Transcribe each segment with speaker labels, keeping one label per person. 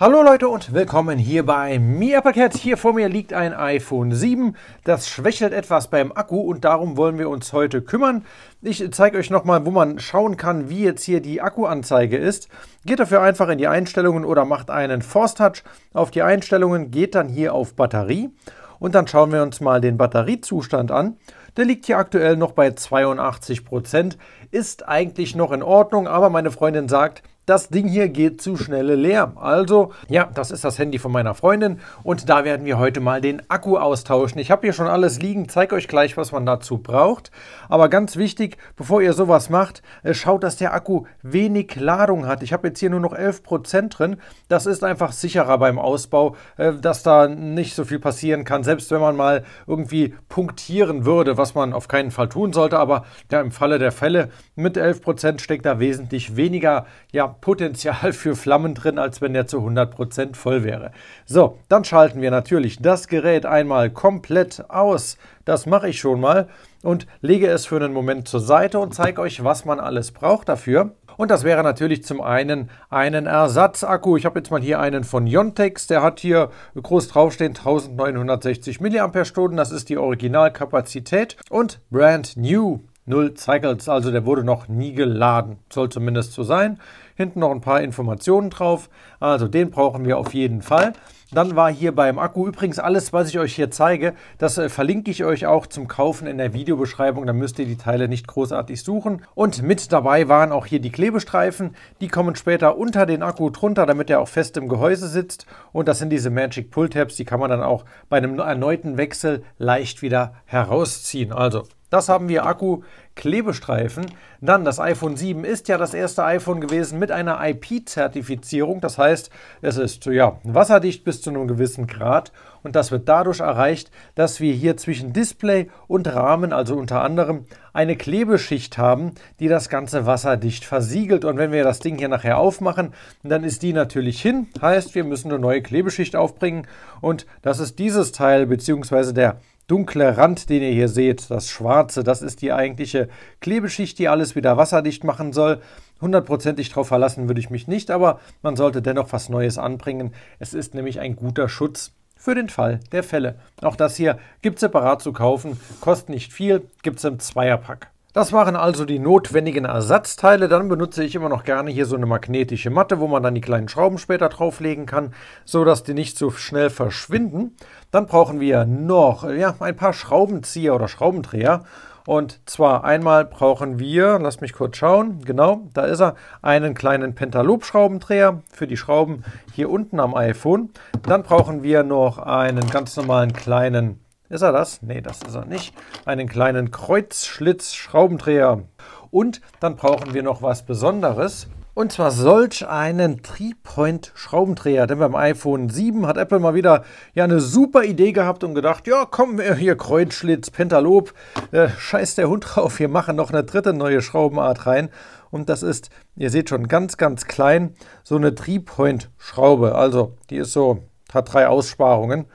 Speaker 1: Hallo Leute und willkommen hier bei Miapaket. Hier vor mir liegt ein iPhone 7. Das schwächelt etwas beim Akku und darum wollen wir uns heute kümmern. Ich zeige euch nochmal, wo man schauen kann, wie jetzt hier die Akkuanzeige ist. Geht dafür einfach in die Einstellungen oder macht einen Force Touch auf die Einstellungen, geht dann hier auf Batterie und dann schauen wir uns mal den Batteriezustand an. Der liegt hier aktuell noch bei 82%, Prozent, ist eigentlich noch in Ordnung, aber meine Freundin sagt, das Ding hier geht zu schnell leer. Also, ja, das ist das Handy von meiner Freundin und da werden wir heute mal den Akku austauschen. Ich habe hier schon alles liegen, zeige euch gleich, was man dazu braucht. Aber ganz wichtig, bevor ihr sowas macht, äh, schaut, dass der Akku wenig Ladung hat. Ich habe jetzt hier nur noch 11% drin. Das ist einfach sicherer beim Ausbau, äh, dass da nicht so viel passieren kann. Selbst wenn man mal irgendwie punktieren würde, was man auf keinen Fall tun sollte, aber ja, im Falle der Fälle mit 11% steckt da wesentlich weniger ja, Potenzial für Flammen drin, als wenn der zu 100% voll wäre. So, dann schalten wir natürlich das Gerät einmal komplett aus. Das mache ich schon mal und lege es für einen Moment zur Seite und zeige euch, was man alles braucht dafür. Und das wäre natürlich zum einen einen Ersatzakku. Ich habe jetzt mal hier einen von Yontex. Der hat hier groß draufstehen 1960 mAh. Das ist die Originalkapazität. Und brand new. Null Cycles, also der wurde noch nie geladen. Soll zumindest so sein. Hinten noch ein paar Informationen drauf. Also den brauchen wir auf jeden Fall. Dann war hier beim Akku übrigens alles, was ich euch hier zeige, das äh, verlinke ich euch auch zum Kaufen in der Videobeschreibung. Da müsst ihr die Teile nicht großartig suchen. Und mit dabei waren auch hier die Klebestreifen. Die kommen später unter den Akku drunter, damit er auch fest im Gehäuse sitzt. Und das sind diese Magic Pull Tabs, die kann man dann auch bei einem erneuten Wechsel leicht wieder herausziehen. Also das haben wir Akku-Klebestreifen. Dann das iPhone 7 ist ja das erste iPhone gewesen mit einer IP-Zertifizierung. Das heißt, es ist ja wasserdicht bis zu einem gewissen Grad. Und das wird dadurch erreicht, dass wir hier zwischen Display und Rahmen, also unter anderem, eine Klebeschicht haben, die das Ganze wasserdicht versiegelt. Und wenn wir das Ding hier nachher aufmachen, dann ist die natürlich hin. Heißt, wir müssen eine neue Klebeschicht aufbringen. Und das ist dieses Teil, beziehungsweise der dunkle Rand, den ihr hier seht, das schwarze, das ist die eigentliche Klebeschicht, die alles wieder wasserdicht machen soll. Hundertprozentig drauf verlassen würde ich mich nicht, aber man sollte dennoch was Neues anbringen. Es ist nämlich ein guter Schutz für den Fall der Fälle. Auch das hier gibt es separat zu kaufen, kostet nicht viel, gibt es im Zweierpack. Das waren also die notwendigen Ersatzteile. Dann benutze ich immer noch gerne hier so eine magnetische Matte, wo man dann die kleinen Schrauben später drauflegen kann, sodass die nicht so schnell verschwinden. Dann brauchen wir noch ja, ein paar Schraubenzieher oder Schraubendreher. Und zwar einmal brauchen wir, lass mich kurz schauen, genau, da ist er, einen kleinen Pentalob-Schraubendreher für die Schrauben hier unten am iPhone. Dann brauchen wir noch einen ganz normalen kleinen ist er das? Nee, das ist er nicht. Einen kleinen Kreuzschlitz-Schraubendreher. Und dann brauchen wir noch was Besonderes. Und zwar solch einen Three-Point-Schraubendreher. Denn beim iPhone 7 hat Apple mal wieder ja eine super Idee gehabt und gedacht, ja komm, hier Kreuzschlitz, Pentalob, äh, scheiß der Hund drauf, wir machen noch eine dritte neue Schraubenart rein. Und das ist, ihr seht schon, ganz, ganz klein, so eine Three-Point-Schraube. Also die ist so, hat drei Aussparungen.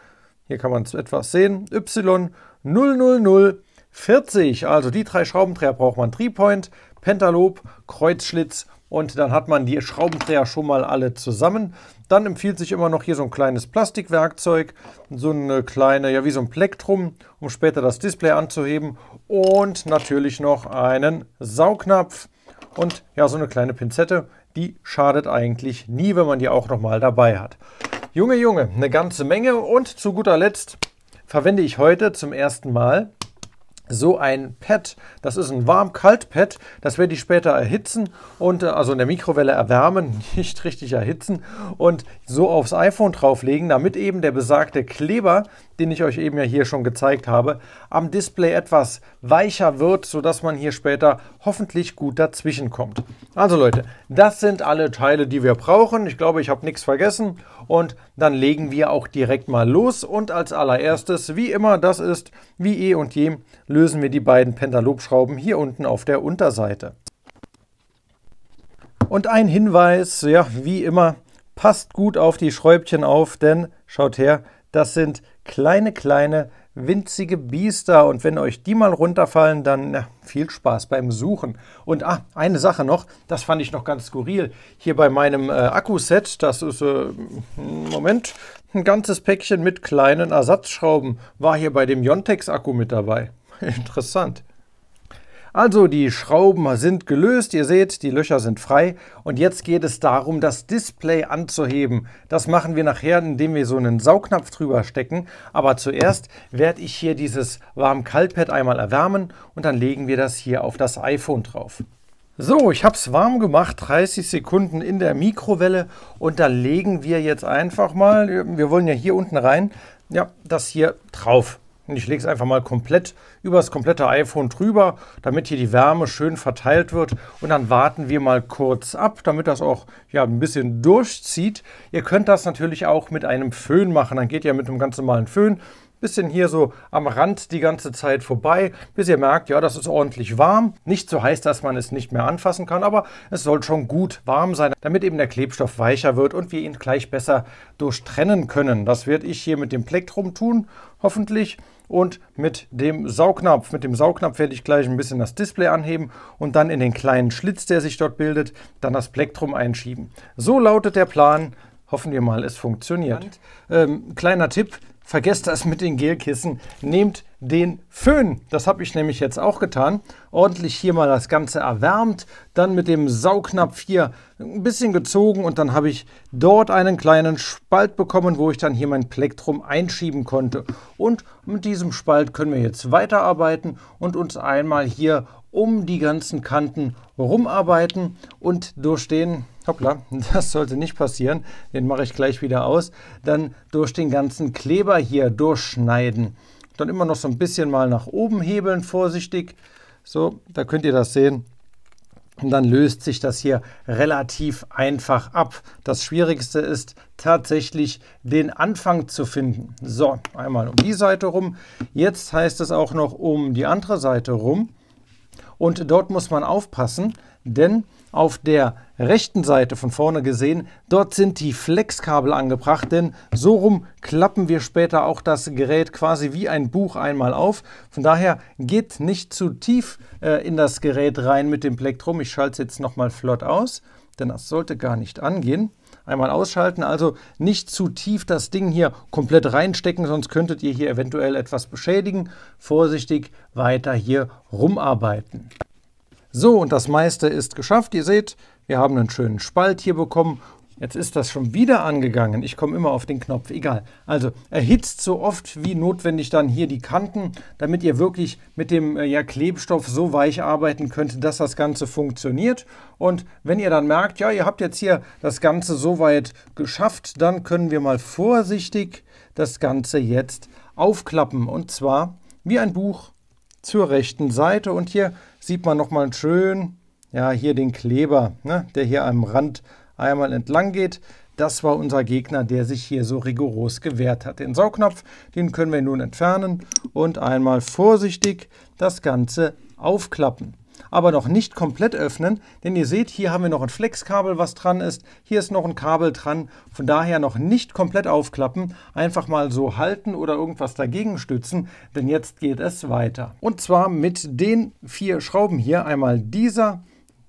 Speaker 1: Hier kann man etwas sehen. Y00040. Also die drei Schraubendreher braucht man. Tripoint, Pentalob, Kreuzschlitz und dann hat man die Schraubendreher schon mal alle zusammen. Dann empfiehlt sich immer noch hier so ein kleines Plastikwerkzeug, so eine kleine, ja wie so ein Plektrum, um später das Display anzuheben und natürlich noch einen Saugnapf und ja so eine kleine Pinzette, die schadet eigentlich nie, wenn man die auch noch mal dabei hat. Junge, Junge, eine ganze Menge. Und zu guter Letzt verwende ich heute zum ersten Mal so ein Pad. Das ist ein Warm-Kalt-Pad. Das werde ich später erhitzen und äh, also in der Mikrowelle erwärmen, nicht richtig erhitzen und so aufs iPhone drauflegen, damit eben der besagte Kleber, den ich euch eben ja hier schon gezeigt habe, am Display etwas weicher wird, sodass man hier später hoffentlich gut dazwischen kommt. Also Leute, das sind alle Teile, die wir brauchen. Ich glaube, ich habe nichts vergessen und dann legen wir auch direkt mal los. Und als allererstes, wie immer, das ist wie eh und je, lösen wir die beiden Pentalobschrauben hier unten auf der Unterseite. Und ein Hinweis, ja, wie immer, passt gut auf die Schräubchen auf, denn schaut her, das sind kleine, kleine winzige Biester und wenn euch die mal runterfallen, dann na, viel Spaß beim Suchen. Und ah, eine Sache noch, das fand ich noch ganz skurril. Hier bei meinem äh, Akkuset, das ist, äh, Moment, ein ganzes Päckchen mit kleinen Ersatzschrauben war hier bei dem jontex akku mit dabei. Interessant. Also die Schrauben sind gelöst, ihr seht, die Löcher sind frei und jetzt geht es darum, das Display anzuheben. Das machen wir nachher, indem wir so einen Saugnapf drüber stecken, aber zuerst werde ich hier dieses Warm-Kalt-Pad einmal erwärmen und dann legen wir das hier auf das iPhone drauf. So, ich habe es warm gemacht, 30 Sekunden in der Mikrowelle und da legen wir jetzt einfach mal, wir wollen ja hier unten rein, ja, das hier drauf und ich lege es einfach mal komplett über das komplette iPhone drüber, damit hier die Wärme schön verteilt wird und dann warten wir mal kurz ab, damit das auch ja, ein bisschen durchzieht. Ihr könnt das natürlich auch mit einem Föhn machen, dann geht ihr mit einem ganz normalen Föhn bisschen hier so am Rand die ganze Zeit vorbei, bis ihr merkt, ja, das ist ordentlich warm. Nicht so heiß, dass man es nicht mehr anfassen kann, aber es soll schon gut warm sein, damit eben der Klebstoff weicher wird und wir ihn gleich besser durchtrennen können. Das werde ich hier mit dem Plektrum tun, hoffentlich und mit dem Saugnapf. Mit dem Saugnapf werde ich gleich ein bisschen das Display anheben und dann in den kleinen Schlitz, der sich dort bildet, dann das Plektrum einschieben. So lautet der Plan. Hoffen wir mal, es funktioniert. Ähm, kleiner Tipp, vergesst das mit den Gelkissen, nehmt den Föhn. Das habe ich nämlich jetzt auch getan. Ordentlich hier mal das Ganze erwärmt, dann mit dem Saugnapf hier ein bisschen gezogen und dann habe ich dort einen kleinen Spalt bekommen, wo ich dann hier mein Plektrum einschieben konnte. Und mit diesem Spalt können wir jetzt weiterarbeiten und uns einmal hier um die ganzen Kanten rumarbeiten und durch den hoppla, das sollte nicht passieren, den mache ich gleich wieder aus, dann durch den ganzen Kleber hier durchschneiden. Dann immer noch so ein bisschen mal nach oben hebeln, vorsichtig. So, da könnt ihr das sehen. Und dann löst sich das hier relativ einfach ab. Das Schwierigste ist tatsächlich den Anfang zu finden. So, einmal um die Seite rum. Jetzt heißt es auch noch um die andere Seite rum. Und dort muss man aufpassen, denn auf der rechten Seite von vorne gesehen, dort sind die Flexkabel angebracht, denn so rum klappen wir später auch das Gerät quasi wie ein Buch einmal auf. Von daher geht nicht zu tief äh, in das Gerät rein mit dem Plektrum. Ich schalte es jetzt nochmal flott aus, denn das sollte gar nicht angehen. Einmal ausschalten, also nicht zu tief das Ding hier komplett reinstecken, sonst könntet ihr hier eventuell etwas beschädigen. Vorsichtig weiter hier rumarbeiten. So, und das meiste ist geschafft. Ihr seht, wir haben einen schönen Spalt hier bekommen. Jetzt ist das schon wieder angegangen. Ich komme immer auf den Knopf, egal. Also erhitzt so oft wie notwendig dann hier die Kanten, damit ihr wirklich mit dem äh, ja, Klebstoff so weich arbeiten könnt, dass das Ganze funktioniert. Und wenn ihr dann merkt, ja, ihr habt jetzt hier das Ganze so weit geschafft, dann können wir mal vorsichtig das Ganze jetzt aufklappen. Und zwar wie ein Buch zur rechten Seite. Und hier sieht man nochmal schön, ja, hier den Kleber, ne, der hier am Rand einmal entlang geht. Das war unser Gegner, der sich hier so rigoros gewehrt hat. Den Saugnapf, den können wir nun entfernen und einmal vorsichtig das Ganze aufklappen aber noch nicht komplett öffnen, denn ihr seht, hier haben wir noch ein Flexkabel, was dran ist, hier ist noch ein Kabel dran, von daher noch nicht komplett aufklappen, einfach mal so halten oder irgendwas dagegen stützen, denn jetzt geht es weiter. Und zwar mit den vier Schrauben hier, einmal dieser,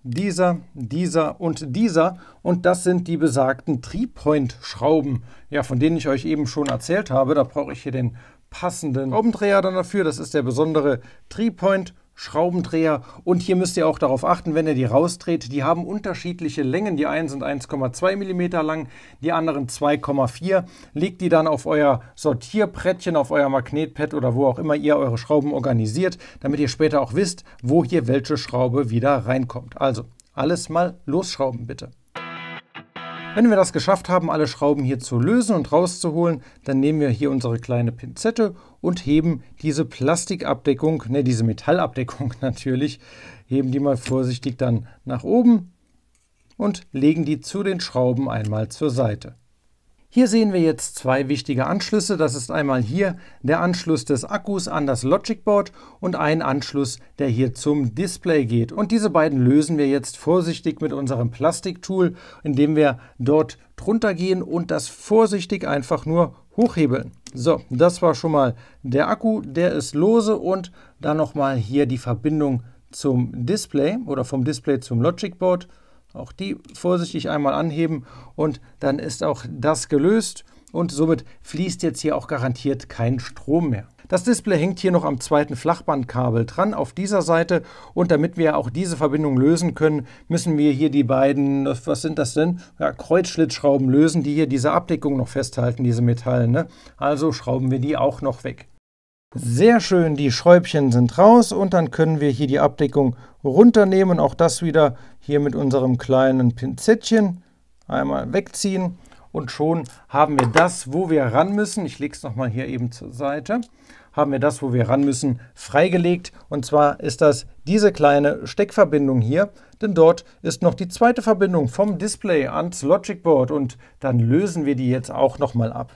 Speaker 1: dieser, dieser und dieser und das sind die besagten Triebpoint-Schrauben, ja, von denen ich euch eben schon erzählt habe. Da brauche ich hier den passenden Schraubendreher dann dafür, das ist der besondere Tripoint-Schrauben. Schraubendreher und hier müsst ihr auch darauf achten, wenn ihr die rausdreht, die haben unterschiedliche Längen. Die einen sind 1,2 mm lang, die anderen 2,4. Legt die dann auf euer Sortierbrettchen, auf euer Magnetpad oder wo auch immer ihr eure Schrauben organisiert, damit ihr später auch wisst, wo hier welche Schraube wieder reinkommt. Also alles mal losschrauben bitte. Wenn wir das geschafft haben, alle Schrauben hier zu lösen und rauszuholen, dann nehmen wir hier unsere kleine Pinzette und heben diese Plastikabdeckung, ne, diese Metallabdeckung natürlich, heben die mal vorsichtig dann nach oben und legen die zu den Schrauben einmal zur Seite. Hier sehen wir jetzt zwei wichtige Anschlüsse. Das ist einmal hier der Anschluss des Akkus an das Logic Board und ein Anschluss, der hier zum Display geht. Und diese beiden lösen wir jetzt vorsichtig mit unserem Plastiktool, indem wir dort drunter gehen und das vorsichtig einfach nur hochhebeln. So, das war schon mal der Akku, der ist lose und dann nochmal hier die Verbindung zum Display oder vom Display zum Logic Board. Auch die vorsichtig einmal anheben und dann ist auch das gelöst und somit fließt jetzt hier auch garantiert kein Strom mehr. Das Display hängt hier noch am zweiten Flachbandkabel dran auf dieser Seite und damit wir auch diese Verbindung lösen können, müssen wir hier die beiden, was sind das denn, ja, Kreuzschlitzschrauben lösen, die hier diese Abdeckung noch festhalten, diese Metalle. Ne? Also schrauben wir die auch noch weg. Sehr schön, die Schräubchen sind raus und dann können wir hier die Abdeckung runternehmen. Auch das wieder hier mit unserem kleinen Pinzettchen einmal wegziehen und schon haben wir das, wo wir ran müssen. Ich lege es nochmal hier eben zur Seite. Haben wir das, wo wir ran müssen, freigelegt. Und zwar ist das diese kleine Steckverbindung hier, denn dort ist noch die zweite Verbindung vom Display ans Logic Board und dann lösen wir die jetzt auch nochmal ab.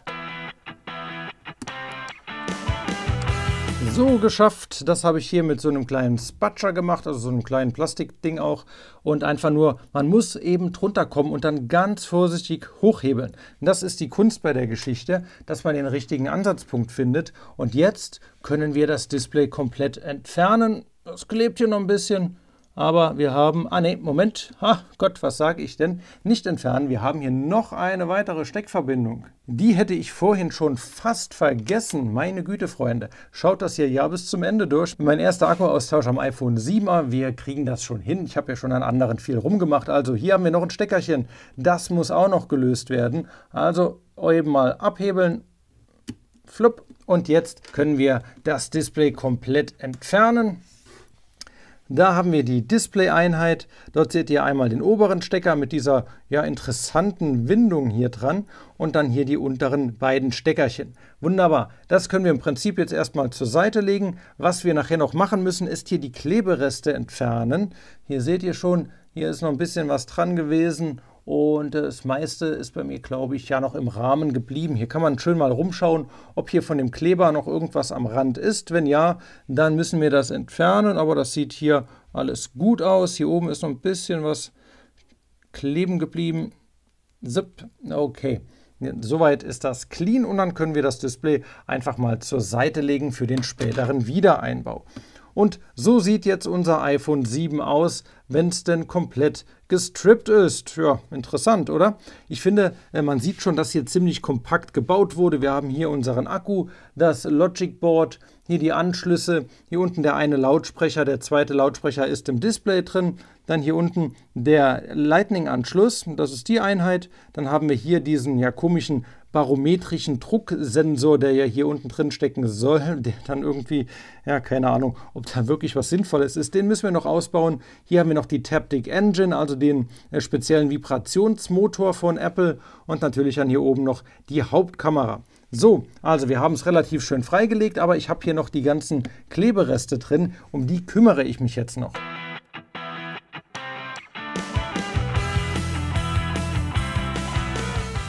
Speaker 1: So, geschafft. Das habe ich hier mit so einem kleinen Spatscher gemacht, also so einem kleinen Plastikding auch. Und einfach nur, man muss eben drunter kommen und dann ganz vorsichtig hochhebeln. Und das ist die Kunst bei der Geschichte, dass man den richtigen Ansatzpunkt findet. Und jetzt können wir das Display komplett entfernen. Das klebt hier noch ein bisschen aber wir haben, ah ne, Moment, ha, Gott, was sage ich denn? Nicht entfernen, wir haben hier noch eine weitere Steckverbindung. Die hätte ich vorhin schon fast vergessen. Meine Güte, Freunde, schaut das hier ja bis zum Ende durch. Mein erster Akkuaustausch am iPhone 7er, wir kriegen das schon hin. Ich habe ja schon an anderen viel rumgemacht, also hier haben wir noch ein Steckerchen. Das muss auch noch gelöst werden. Also eben mal abhebeln, flupp. Und jetzt können wir das Display komplett entfernen. Da haben wir die Display-Einheit. Dort seht ihr einmal den oberen Stecker mit dieser ja, interessanten Windung hier dran und dann hier die unteren beiden Steckerchen. Wunderbar. Das können wir im Prinzip jetzt erstmal zur Seite legen. Was wir nachher noch machen müssen, ist hier die Klebereste entfernen. Hier seht ihr schon, hier ist noch ein bisschen was dran gewesen und äh, das meiste ist bei mir, glaube ich, ja noch im Rahmen geblieben. Hier kann man schön mal rumschauen, ob hier von dem Kleber noch irgendwas am Rand ist. Wenn ja, dann müssen wir das entfernen. Aber das sieht hier alles gut aus. Hier oben ist noch ein bisschen was kleben geblieben. Zip. Okay. Soweit ist das clean und dann können wir das Display einfach mal zur Seite legen für den späteren Wiedereinbau. Und so sieht jetzt unser iPhone 7 aus, wenn es denn komplett gestrippt ist. Ja, interessant, oder? Ich finde, äh, man sieht schon, dass hier ziemlich kompakt gebaut wurde. Wir haben hier unseren Akku, das Logic Board, hier die Anschlüsse, hier unten der eine Lautsprecher, der zweite Lautsprecher ist im Display drin. Dann hier unten der Lightning-Anschluss, das ist die Einheit. Dann haben wir hier diesen ja komischen barometrischen Drucksensor, der ja hier unten drin stecken soll, der dann irgendwie, ja, keine Ahnung, ob da wirklich was Sinnvolles ist. Den müssen wir noch ausbauen. Hier haben wir noch die Taptic Engine, also den äh, speziellen Vibrationsmotor von Apple und natürlich dann hier oben noch die Hauptkamera. So, also wir haben es relativ schön freigelegt, aber ich habe hier noch die ganzen Klebereste drin, um die kümmere ich mich jetzt noch.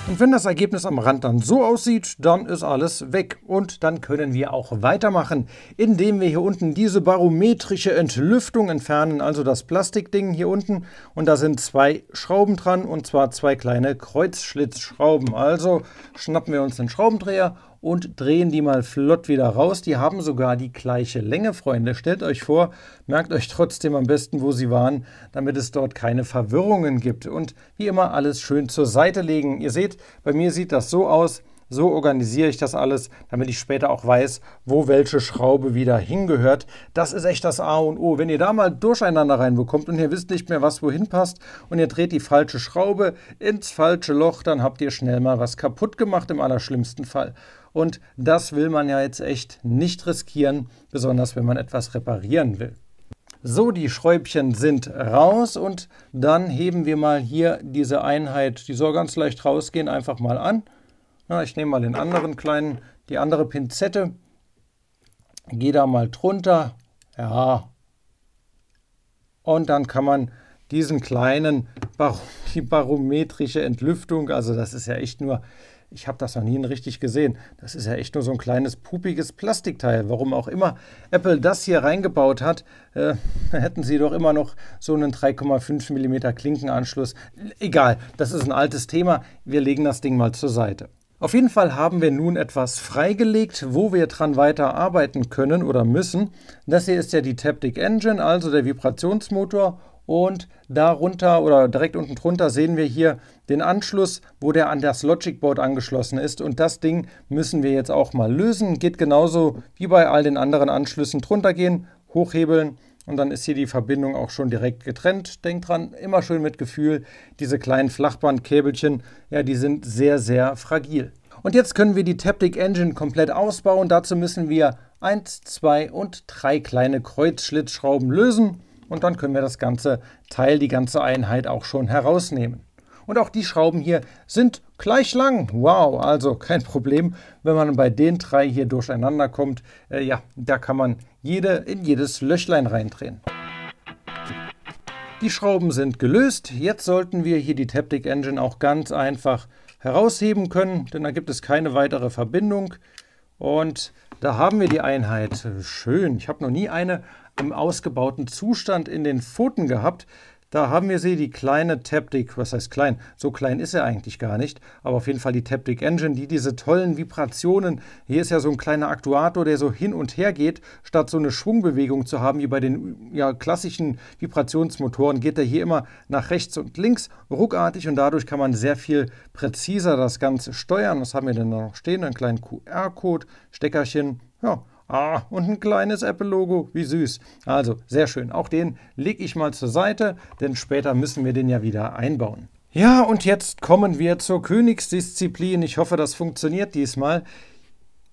Speaker 1: Und wenn das Ergebnis am Rand dann so aussieht, dann ist alles weg. Und dann können wir auch weitermachen, indem wir hier unten diese barometrische Entlüftung entfernen, also das Plastikding hier unten. Und da sind zwei Schrauben dran, und zwar zwei kleine Kreuzschlitzschrauben. Also schnappen wir uns den Schraubendreher und drehen die mal flott wieder raus. Die haben sogar die gleiche Länge, Freunde. Stellt euch vor, merkt euch trotzdem am besten, wo sie waren, damit es dort keine Verwirrungen gibt. Und wie immer alles schön zur Seite legen. Ihr seht, bei mir sieht das so aus. So organisiere ich das alles, damit ich später auch weiß, wo welche Schraube wieder hingehört. Das ist echt das A und O. Wenn ihr da mal durcheinander reinbekommt und ihr wisst nicht mehr, was wohin passt und ihr dreht die falsche Schraube ins falsche Loch, dann habt ihr schnell mal was kaputt gemacht im allerschlimmsten Fall. Und das will man ja jetzt echt nicht riskieren, besonders wenn man etwas reparieren will. So, die Schräubchen sind raus und dann heben wir mal hier diese Einheit, die soll ganz leicht rausgehen, einfach mal an. Na, ich nehme mal den anderen kleinen, die andere Pinzette, gehe da mal drunter, ja, und dann kann man diesen kleinen, Bar die barometrische Entlüftung, also das ist ja echt nur ich habe das noch nie richtig gesehen. Das ist ja echt nur so ein kleines pupiges Plastikteil. Warum auch immer Apple das hier reingebaut hat, äh, hätten sie doch immer noch so einen 3,5 mm Klinkenanschluss. Egal, das ist ein altes Thema. Wir legen das Ding mal zur Seite. Auf jeden Fall haben wir nun etwas freigelegt, wo wir dran weiter arbeiten können oder müssen. Das hier ist ja die Taptic Engine, also der Vibrationsmotor und darunter oder direkt unten drunter sehen wir hier den Anschluss, wo der an das Logic Board angeschlossen ist und das Ding müssen wir jetzt auch mal lösen. Geht genauso wie bei all den anderen Anschlüssen drunter gehen, hochhebeln und dann ist hier die Verbindung auch schon direkt getrennt. Denkt dran, immer schön mit Gefühl, diese kleinen Flachbandkäbelchen, ja, die sind sehr, sehr fragil. Und jetzt können wir die Taptic Engine komplett ausbauen. Dazu müssen wir 1, 2 und 3 kleine Kreuzschlitzschrauben lösen und dann können wir das ganze Teil, die ganze Einheit auch schon herausnehmen. Und auch die Schrauben hier sind gleich lang. Wow, also kein Problem, wenn man bei den drei hier durcheinander kommt. Äh, ja, da kann man jede in jedes Löchlein reindrehen. Die Schrauben sind gelöst. Jetzt sollten wir hier die Taptic Engine auch ganz einfach herausheben können, denn da gibt es keine weitere Verbindung. Und da haben wir die Einheit. Schön, ich habe noch nie eine im ausgebauten Zustand in den Pfoten gehabt. Da haben wir sie, die kleine Taptic, was heißt klein? So klein ist er eigentlich gar nicht, aber auf jeden Fall die Taptic Engine, die diese tollen Vibrationen, hier ist ja so ein kleiner Aktuator, der so hin und her geht, statt so eine Schwungbewegung zu haben, wie bei den ja, klassischen Vibrationsmotoren, geht er hier immer nach rechts und links ruckartig und dadurch kann man sehr viel präziser das Ganze steuern. Was haben wir denn da noch stehen? Einen kleinen QR-Code, Steckerchen, ja, Ah, und ein kleines Apple-Logo, wie süß. Also, sehr schön. Auch den lege ich mal zur Seite, denn später müssen wir den ja wieder einbauen. Ja, und jetzt kommen wir zur Königsdisziplin. Ich hoffe, das funktioniert diesmal.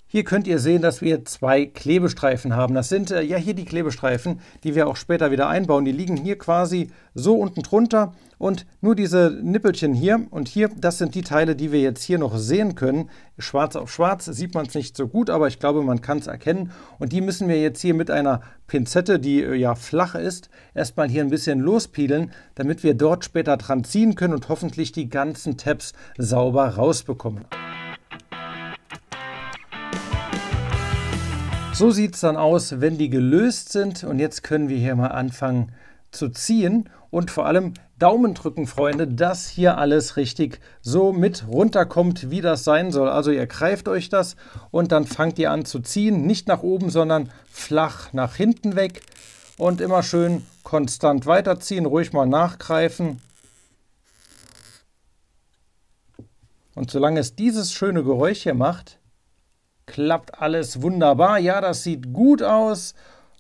Speaker 1: Hier könnt ihr sehen, dass wir zwei Klebestreifen haben. Das sind äh, ja hier die Klebestreifen, die wir auch später wieder einbauen. Die liegen hier quasi so unten drunter und nur diese Nippelchen hier und hier, das sind die Teile, die wir jetzt hier noch sehen können. Schwarz auf schwarz sieht man es nicht so gut, aber ich glaube, man kann es erkennen. Und die müssen wir jetzt hier mit einer Pinzette, die äh, ja flach ist, erstmal hier ein bisschen lospielen, damit wir dort später dran ziehen können und hoffentlich die ganzen Tabs sauber rausbekommen. So sieht es dann aus, wenn die gelöst sind. Und jetzt können wir hier mal anfangen zu ziehen. Und vor allem Daumen drücken, Freunde, dass hier alles richtig so mit runterkommt, wie das sein soll. Also ihr greift euch das und dann fangt ihr an zu ziehen. Nicht nach oben, sondern flach nach hinten weg. Und immer schön konstant weiterziehen, ruhig mal nachgreifen. Und solange es dieses schöne Geräusch hier macht, klappt alles wunderbar. Ja, das sieht gut aus.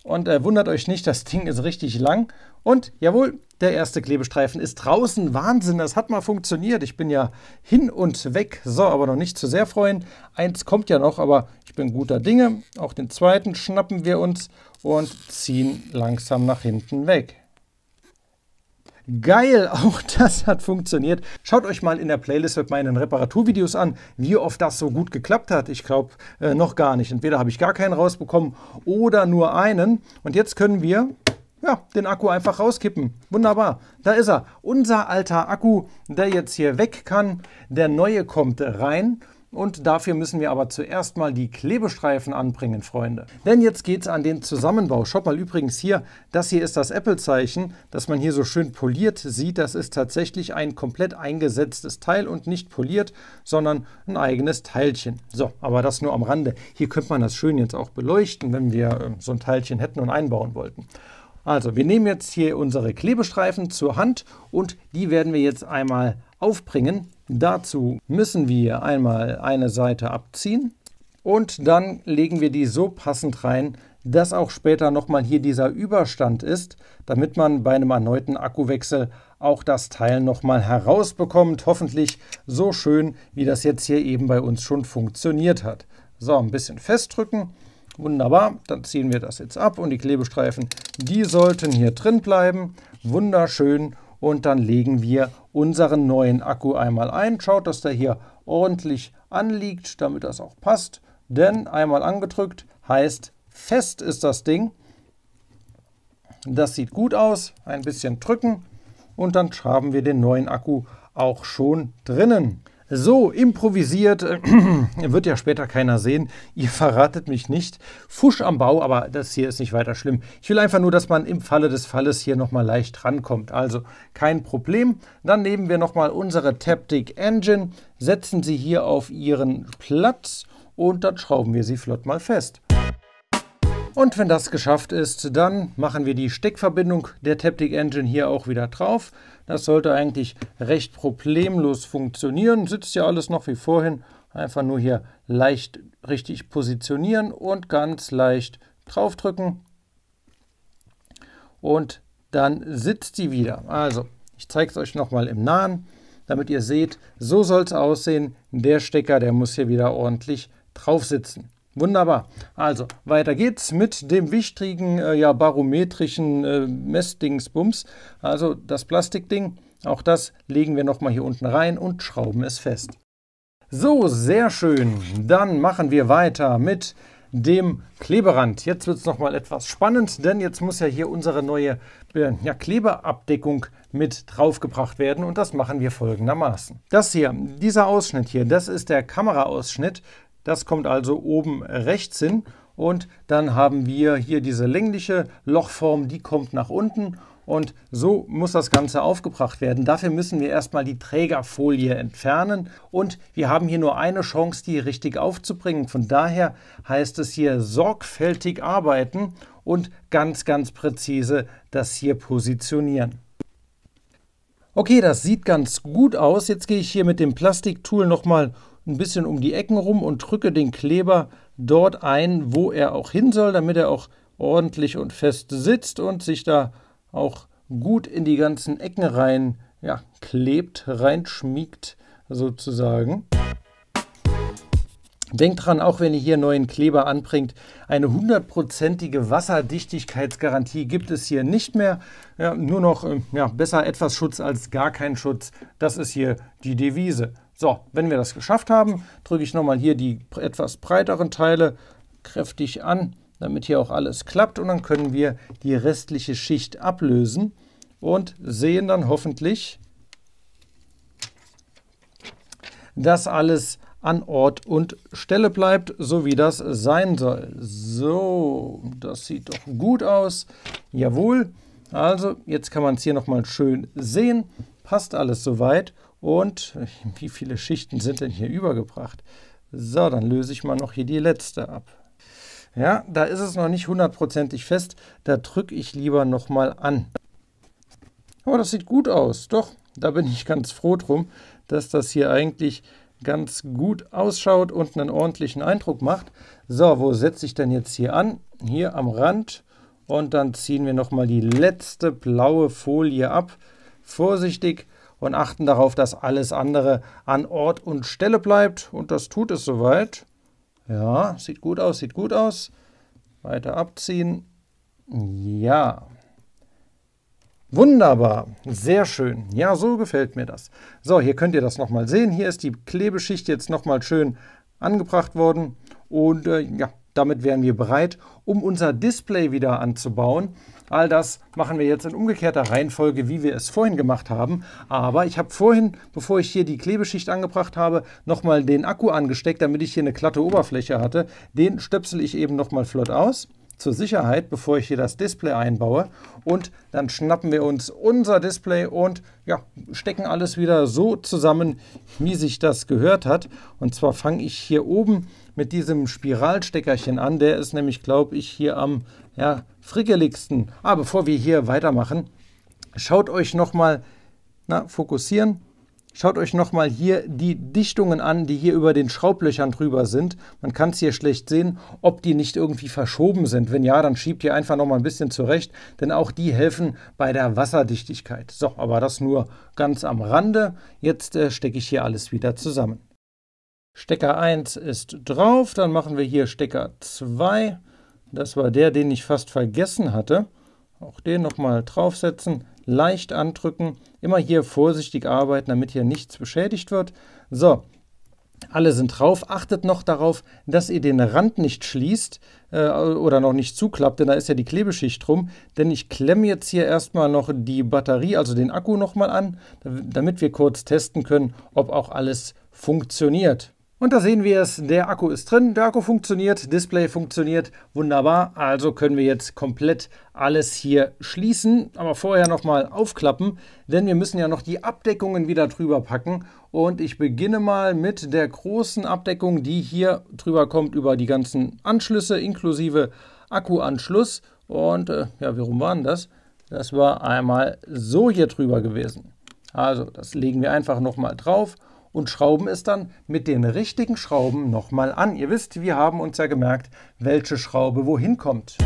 Speaker 1: Und äh, wundert euch nicht, das Ding ist richtig lang. Und jawohl, der erste Klebestreifen ist draußen. Wahnsinn, das hat mal funktioniert. Ich bin ja hin und weg. So, aber noch nicht zu sehr freuen. Eins kommt ja noch, aber ich bin guter Dinge. Auch den zweiten schnappen wir uns und ziehen langsam nach hinten weg. Geil, auch das hat funktioniert. Schaut euch mal in der Playlist mit meinen Reparaturvideos an, wie oft das so gut geklappt hat. Ich glaube, äh, noch gar nicht. Entweder habe ich gar keinen rausbekommen oder nur einen. Und jetzt können wir ja, den Akku einfach rauskippen. Wunderbar. Da ist er. Unser alter Akku, der jetzt hier weg kann. Der neue kommt rein. Und dafür müssen wir aber zuerst mal die Klebestreifen anbringen, Freunde. Denn jetzt geht es an den Zusammenbau. Schaut mal übrigens hier, das hier ist das Apple-Zeichen, das man hier so schön poliert sieht. Das ist tatsächlich ein komplett eingesetztes Teil und nicht poliert, sondern ein eigenes Teilchen. So, aber das nur am Rande. Hier könnte man das schön jetzt auch beleuchten, wenn wir ähm, so ein Teilchen hätten und einbauen wollten. Also, wir nehmen jetzt hier unsere Klebestreifen zur Hand und die werden wir jetzt einmal aufbringen. Dazu müssen wir einmal eine Seite abziehen und dann legen wir die so passend rein, dass auch später nochmal hier dieser Überstand ist, damit man bei einem erneuten Akkuwechsel auch das Teil nochmal herausbekommt. Hoffentlich so schön, wie das jetzt hier eben bei uns schon funktioniert hat. So, ein bisschen festdrücken. Wunderbar, dann ziehen wir das jetzt ab und die Klebestreifen, die sollten hier drin bleiben. Wunderschön und dann legen wir unseren neuen Akku einmal ein. Schaut, dass der hier ordentlich anliegt, damit das auch passt. Denn einmal angedrückt heißt, fest ist das Ding. Das sieht gut aus. Ein bisschen drücken und dann haben wir den neuen Akku auch schon drinnen. So, improvisiert, äh, wird ja später keiner sehen. Ihr verratet mich nicht. Fusch am Bau, aber das hier ist nicht weiter schlimm. Ich will einfach nur, dass man im Falle des Falles hier nochmal leicht rankommt. Also kein Problem. Dann nehmen wir nochmal unsere Taptic Engine, setzen sie hier auf ihren Platz und dann schrauben wir sie flott mal fest. Und wenn das geschafft ist, dann machen wir die Steckverbindung der Taptic Engine hier auch wieder drauf das sollte eigentlich recht problemlos funktionieren. Sitzt ja alles noch wie vorhin. Einfach nur hier leicht richtig positionieren und ganz leicht draufdrücken. Und dann sitzt die wieder. Also, ich zeige es euch nochmal im Nahen, damit ihr seht, so soll es aussehen. Der Stecker, der muss hier wieder ordentlich drauf sitzen. Wunderbar. Also weiter geht's mit dem wichtigen äh, ja, barometrischen äh, Messdingsbums. Also das Plastikding, auch das legen wir nochmal hier unten rein und schrauben es fest. So, sehr schön. Dann machen wir weiter mit dem Kleberand. Jetzt wird es nochmal etwas spannend, denn jetzt muss ja hier unsere neue äh, ja, Kleberabdeckung mit draufgebracht werden und das machen wir folgendermaßen. Das hier, dieser Ausschnitt hier, das ist der Kameraausschnitt das kommt also oben rechts hin und dann haben wir hier diese längliche Lochform, die kommt nach unten und so muss das Ganze aufgebracht werden. Dafür müssen wir erstmal die Trägerfolie entfernen und wir haben hier nur eine Chance, die richtig aufzubringen. Von daher heißt es hier sorgfältig arbeiten und ganz, ganz präzise das hier positionieren. Okay, das sieht ganz gut aus. Jetzt gehe ich hier mit dem Plastiktool nochmal ein bisschen um die Ecken rum und drücke den Kleber dort ein, wo er auch hin soll, damit er auch ordentlich und fest sitzt und sich da auch gut in die ganzen Ecken rein ja, klebt, reinschmiegt sozusagen. Denkt dran, auch wenn ihr hier neuen Kleber anbringt, eine hundertprozentige Wasserdichtigkeitsgarantie gibt es hier nicht mehr. Ja, nur noch ähm, ja, besser etwas Schutz als gar kein Schutz. Das ist hier die Devise. So, wenn wir das geschafft haben, drücke ich nochmal hier die etwas breiteren Teile kräftig an, damit hier auch alles klappt. Und dann können wir die restliche Schicht ablösen und sehen dann hoffentlich, dass alles an Ort und Stelle bleibt, so wie das sein soll. So, das sieht doch gut aus. Jawohl. Also, jetzt kann man es hier nochmal schön sehen. Passt alles soweit. Und wie viele Schichten sind denn hier übergebracht? So, dann löse ich mal noch hier die letzte ab. Ja, da ist es noch nicht hundertprozentig fest. Da drücke ich lieber nochmal an. Aber das sieht gut aus. Doch, da bin ich ganz froh drum, dass das hier eigentlich ganz gut ausschaut und einen ordentlichen Eindruck macht. So, wo setze ich denn jetzt hier an? Hier am Rand. Und dann ziehen wir nochmal die letzte blaue Folie ab. Vorsichtig und achten darauf, dass alles andere an Ort und Stelle bleibt. Und das tut es soweit. Ja, sieht gut aus, sieht gut aus. Weiter abziehen. Ja. Wunderbar, sehr schön. Ja, so gefällt mir das. So, hier könnt ihr das nochmal sehen. Hier ist die Klebeschicht jetzt nochmal schön angebracht worden. Und äh, ja, damit wären wir bereit, um unser Display wieder anzubauen. All das machen wir jetzt in umgekehrter Reihenfolge, wie wir es vorhin gemacht haben. Aber ich habe vorhin, bevor ich hier die Klebeschicht angebracht habe, nochmal den Akku angesteckt, damit ich hier eine glatte Oberfläche hatte. Den stöpsel ich eben nochmal flott aus zur Sicherheit, bevor ich hier das Display einbaue. Und dann schnappen wir uns unser Display und ja, stecken alles wieder so zusammen, wie sich das gehört hat. Und zwar fange ich hier oben mit diesem Spiralsteckerchen an. Der ist nämlich, glaube ich, hier am ja, frickeligsten. Aber ah, bevor wir hier weitermachen, schaut euch nochmal, na, fokussieren, Schaut euch nochmal hier die Dichtungen an, die hier über den Schraublöchern drüber sind. Man kann es hier schlecht sehen, ob die nicht irgendwie verschoben sind. Wenn ja, dann schiebt ihr einfach nochmal ein bisschen zurecht, denn auch die helfen bei der Wasserdichtigkeit. So, aber das nur ganz am Rande. Jetzt äh, stecke ich hier alles wieder zusammen. Stecker 1 ist drauf, dann machen wir hier Stecker 2. Das war der, den ich fast vergessen hatte. Auch den nochmal draufsetzen, leicht andrücken, immer hier vorsichtig arbeiten, damit hier nichts beschädigt wird. So, alle sind drauf. Achtet noch darauf, dass ihr den Rand nicht schließt äh, oder noch nicht zuklappt, denn da ist ja die Klebeschicht drum. Denn ich klemme jetzt hier erstmal noch die Batterie, also den Akku nochmal an, damit wir kurz testen können, ob auch alles funktioniert. Und da sehen wir es, der Akku ist drin, der Akku funktioniert, Display funktioniert, wunderbar. Also können wir jetzt komplett alles hier schließen, aber vorher nochmal aufklappen, denn wir müssen ja noch die Abdeckungen wieder drüber packen. Und ich beginne mal mit der großen Abdeckung, die hier drüber kommt über die ganzen Anschlüsse inklusive Akkuanschluss. Und äh, ja, warum war denn das? Das war einmal so hier drüber gewesen. Also das legen wir einfach nochmal drauf und schrauben es dann mit den richtigen Schrauben nochmal an. Ihr wisst, wir haben uns ja gemerkt, welche Schraube wohin kommt.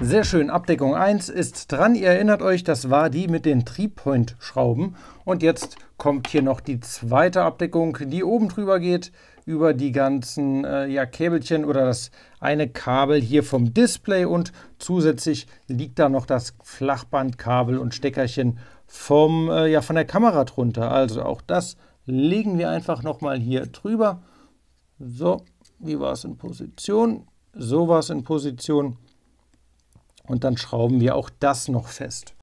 Speaker 1: Sehr schön, Abdeckung 1 ist dran. Ihr erinnert euch, das war die mit den Triebpoint-Schrauben. Und jetzt kommt hier noch die zweite Abdeckung, die oben drüber geht, über die ganzen äh, ja, Käbelchen oder das eine Kabel hier vom Display. Und zusätzlich liegt da noch das Flachbandkabel und Steckerchen vom, äh, ja, von der Kamera drunter. Also auch das legen wir einfach nochmal hier drüber. So, wie war es in Position? So war es in Position. Und dann schrauben wir auch das noch fest.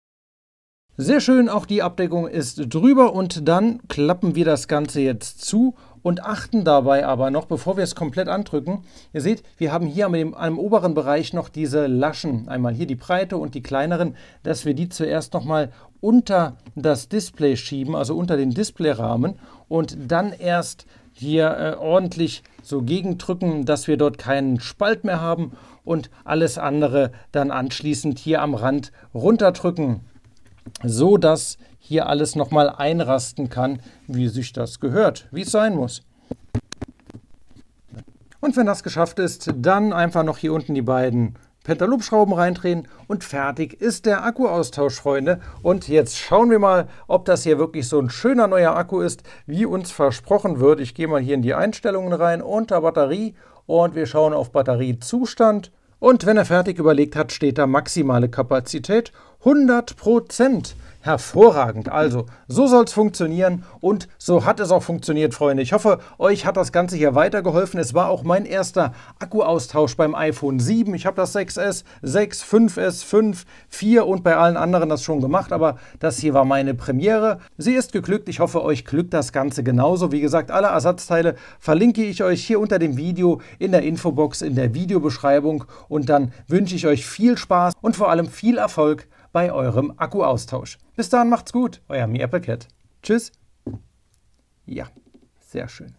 Speaker 1: Sehr schön, auch die Abdeckung ist drüber und dann klappen wir das Ganze jetzt zu und achten dabei aber noch, bevor wir es komplett andrücken, ihr seht, wir haben hier am, am oberen Bereich noch diese Laschen, einmal hier die breite und die kleineren, dass wir die zuerst nochmal unter das Display schieben, also unter den Displayrahmen und dann erst hier äh, ordentlich so gegendrücken, dass wir dort keinen Spalt mehr haben und alles andere dann anschließend hier am Rand runterdrücken, so dass hier alles nochmal einrasten kann, wie sich das gehört, wie es sein muss. Und wenn das geschafft ist, dann einfach noch hier unten die beiden Pentaloop-Schrauben reindrehen und fertig ist der Akkuaustausch, Freunde. Und jetzt schauen wir mal, ob das hier wirklich so ein schöner neuer Akku ist, wie uns versprochen wird. Ich gehe mal hier in die Einstellungen rein, unter Batterie und wir schauen auf Batteriezustand. Und wenn er fertig überlegt hat, steht da maximale Kapazität 100 Prozent. Hervorragend. Also, so soll es funktionieren und so hat es auch funktioniert, Freunde. Ich hoffe, euch hat das Ganze hier weitergeholfen. Es war auch mein erster Akkuaustausch beim iPhone 7. Ich habe das 6S, 6, 5S, 5, 4 und bei allen anderen das schon gemacht, aber das hier war meine Premiere. Sie ist geglückt. Ich hoffe, euch glückt das Ganze genauso. Wie gesagt, alle Ersatzteile verlinke ich euch hier unter dem Video in der Infobox, in der Videobeschreibung und dann wünsche ich euch viel Spaß und vor allem viel Erfolg bei eurem Akkuaustausch. Bis dahin macht's gut, euer Mi Cat. Tschüss. Ja, sehr schön.